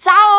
Ciao!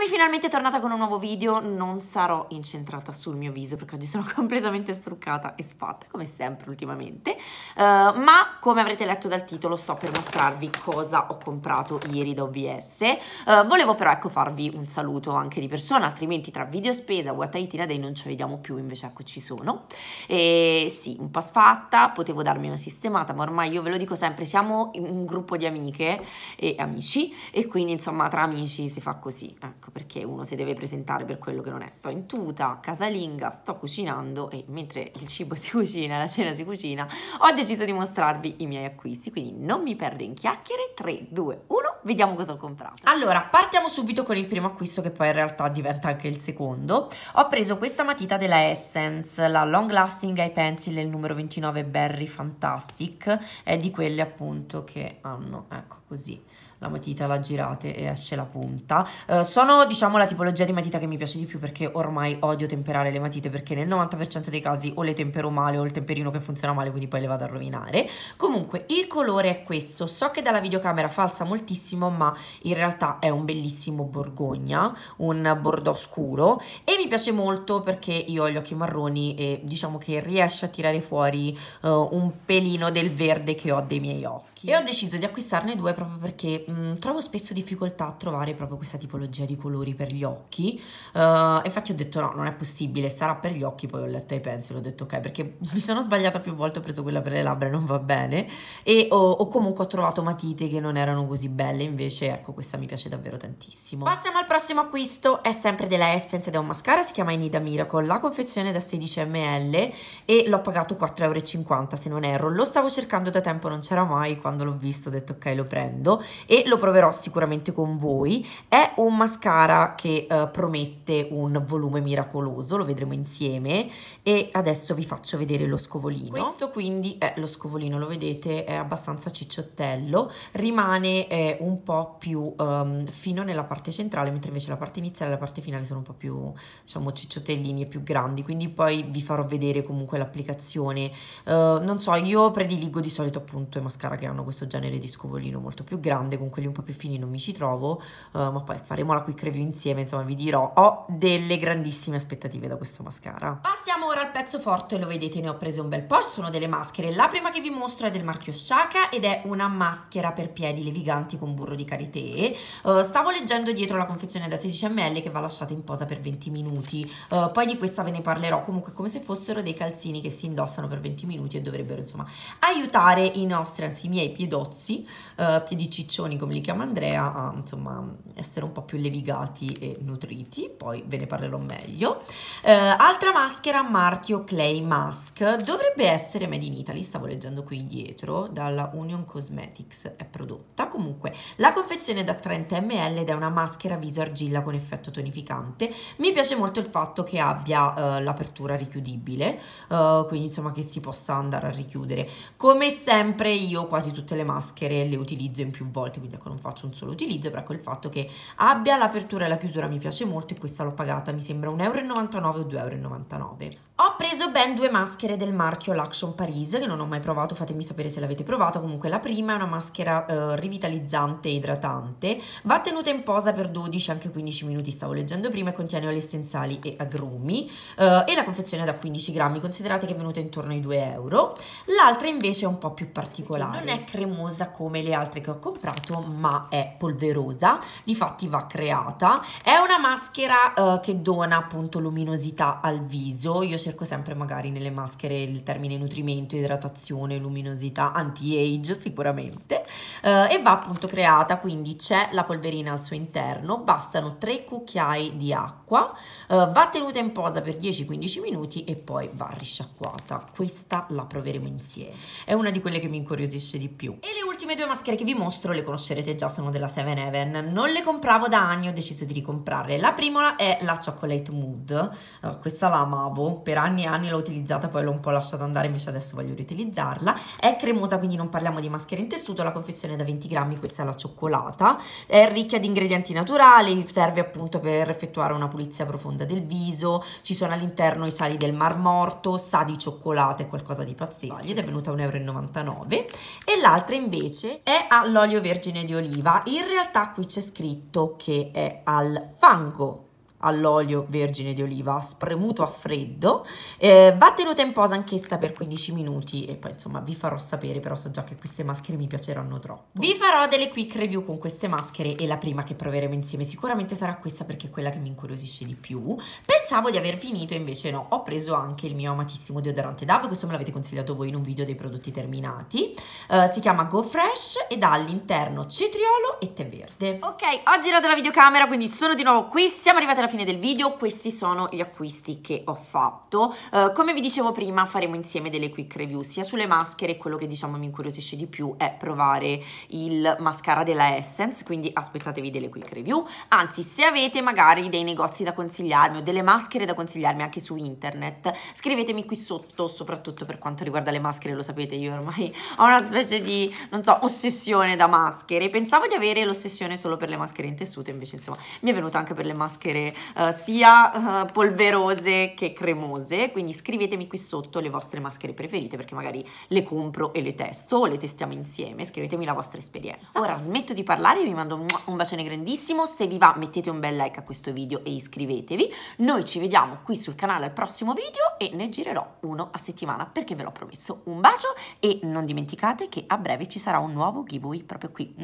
Eccomi finalmente tornata con un nuovo video, non sarò incentrata sul mio viso perché oggi sono completamente struccata e sfatta come sempre ultimamente, uh, ma come avrete letto dal titolo sto per mostrarvi cosa ho comprato ieri da OBS, uh, eh, volevo però ecco farvi un saluto anche di persona, altrimenti tra video spesa, guataitina dei non ci vediamo più, invece ecco ci sono, e sì un po' sfatta, potevo darmi una sistemata, ma ormai io ve lo dico sempre, siamo un gruppo di amiche e amici e quindi insomma tra amici si fa così, ecco ecco perché uno si deve presentare per quello che non è. Sto in tuta, casalinga, sto cucinando e mentre il cibo si cucina, la cena si cucina, ho deciso di mostrarvi i miei acquisti, quindi non mi perdo in chiacchiere, 3, 2, 1, vediamo cosa ho comprato. Allora, partiamo subito con il primo acquisto che poi in realtà diventa anche il secondo. Ho preso questa matita della Essence, la Long Lasting Eye Pencil, il numero 29 Berry Fantastic, è di quelle appunto che hanno, ecco così, la matita la girate e esce la punta eh, sono diciamo la tipologia di matita che mi piace di più perché ormai odio temperare le matite perché nel 90% dei casi o le tempero male o il temperino che funziona male quindi poi le vado a rovinare comunque il colore è questo so che dalla videocamera falsa moltissimo ma in realtà è un bellissimo borgogna un bordeaux scuro e mi piace molto perché io ho gli occhi marroni e diciamo che riesce a tirare fuori uh, un pelino del verde che ho dei miei occhi e ho deciso di acquistarne due proprio perché mh, trovo spesso difficoltà a trovare proprio questa tipologia di colori per gli occhi uh, infatti ho detto no non è possibile sarà per gli occhi poi ho letto ai pencil ho detto ok perché mi sono sbagliata più volte ho preso quella per le labbra non va bene e ho, ho comunque ho trovato matite che non erano così belle invece ecco questa mi piace davvero tantissimo passiamo al prossimo acquisto è sempre della Essence ed è un mascara si chiama Inida Miracle la confezione è da 16 ml e l'ho pagato 4,50€ se non erro lo stavo cercando da tempo non c'era mai quando l'ho visto ho detto ok lo prendo e lo proverò sicuramente con voi. È un mascara che eh, promette un volume miracoloso, lo vedremo insieme e adesso vi faccio vedere lo scovolino. Questo quindi è lo scovolino, lo vedete, è abbastanza cicciottello, rimane eh, un po' più um, fino nella parte centrale, mentre invece la parte iniziale e la parte finale sono un po' più, diciamo, cicciottellini e più grandi, quindi poi vi farò vedere comunque l'applicazione. Uh, non so, io prediligo di solito appunto i mascara che hanno questo genere di scovolino molto più grande, con con quelli un po' più fini non mi ci trovo, uh, ma poi faremo la quick review insieme, insomma vi dirò, ho delle grandissime aspettative da questo mascara. Passiamo ancora il pezzo forte lo vedete, ne ho prese un bel po', sono delle maschere. La prima che vi mostro è del marchio Shaka ed è una maschera per piedi leviganti con burro di karité. Uh, stavo leggendo dietro la confezione da 16 ml che va lasciata in posa per 20 minuti, uh, poi di questa ve ne parlerò comunque come se fossero dei calzini che si indossano per 20 minuti e dovrebbero insomma aiutare i nostri, anzi i miei piedozzi, uh, piedi ciccioni come li chiama Andrea, a insomma essere un po' più levigati e nutriti, poi ve ne parlerò meglio. altra maschera ma marchio Clay Mask, dovrebbe essere made in Italy, stavo leggendo qui dietro, dalla Union Cosmetics è prodotta. Comunque, la confezione è da 30 ml ed è una maschera viso argilla con effetto tonificante. Mi piace molto il fatto che abbia eh, l'apertura richiudibile, eh, quindi insomma che si possa andare a richiudere. Come sempre io quasi tutte le maschere le utilizzo in più volte, quindi ecco non faccio un solo utilizzo, però ecco il fatto che abbia l'apertura e la chiusura mi piace molto e questa l'ho pagata, mi sembra 1,99 euro o 2,99 euro. Ho preso ben due maschere del marchio L'Action Paris, che non ho mai provato, fatemi sapere se l'avete provata. Comunque la prima è una maschera eh, rivitalizzante e idratante, va tenuta in posa per 12 anche 15 minuti, stavo leggendo prima, e contiene oli essenziali e agrumi. Eh, e la confezione è da 15 grammi, considerate che è venuta intorno ai 2 euro. L'altra invece è un po' più particolare, non è cremosa come le altre che ho comprato, ma è polverosa, difatti va creata. È una maschera eh, che dona appunto luminosità al viso, io cerco sempre magari nelle maschere il termine nutrimento, idratazione, luminosità, anti-age sicuramente, eh, e va appunto creata, quindi c'è la polverina al suo interno, bastano 3 cucchiai di acqua, eh, va tenuta in posa per 10-15 minuti e poi va risciacquata. Questa la proveremo insieme, è una di quelle che mi incuriosisce di più. E le ultime due maschere che vi mostro le conoscerete già, sono della 7 Heaven, non le compravo da anni, ho deciso di ricomprarle. La prima è la Chocolate Mood, eh, questa la amavo per anni e anni l'ho utilizzata, poi l'ho un po' lasciata andare, invece adesso voglio riutilizzarla. È cremosa, quindi non parliamo di maschera in tessuto, la confezione è da 20 grammi, questa è la cioccolata. È ricca di ingredienti naturali, serve appunto per effettuare una pulizia profonda del viso, ci sono all'interno i sali del mar morto, sa di cioccolata, è qualcosa di pazzesco, ed è venuta 1,99 euro. E l'altra invece è all'olio vergine di oliva, in realtà qui c'è scritto che è al fango all'olio vergine di oliva spremuto a freddo eh, va tenuta in posa anch'essa per 15 minuti e poi insomma vi farò sapere però so già che queste maschere mi piaceranno troppo vi farò delle quick review con queste maschere e la prima che proveremo insieme sicuramente sarà questa perché è quella che mi incuriosisce di più pensavo di aver finito invece no ho preso anche il mio amatissimo deodorante DAV questo me l'avete consigliato voi in un video dei prodotti terminati eh, si chiama Go Fresh ed ha all'interno cetriolo e tè verde ok ho girato la videocamera quindi sono di nuovo qui siamo arrivati alla alla fine del video questi sono gli acquisti che ho fatto. Eh, come vi dicevo prima faremo insieme delle quick review sia sulle maschere, quello che diciamo mi incuriosisce di più è provare il mascara della Essence, quindi aspettatevi delle quick review. Anzi se avete magari dei negozi da consigliarmi o delle maschere da consigliarmi anche su internet, scrivetemi qui sotto, soprattutto per quanto riguarda le maschere, lo sapete io ormai ho una specie di, non so, ossessione da maschere. Pensavo di avere l'ossessione solo per le maschere in tessuto, invece insomma mi è venuta anche per le maschere eh, sia eh, polverose che cremose, quindi scrivetemi qui sotto le vostre maschere preferite perché magari le compro e le testo o le testiamo insieme, scrivetemi la vostra esperienza. Ora smetto di parlare, vi mando un bacione grandissimo, se vi va mettete un bel like a questo video e iscrivetevi, noi ci vediamo qui sul canale al prossimo video e ne girerò uno a settimana perché ve l'ho promesso. Un bacio e non dimenticate che a breve ci sarà un nuovo giveaway proprio qui.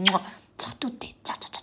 Ciao a tutti, ciao ciao ciao!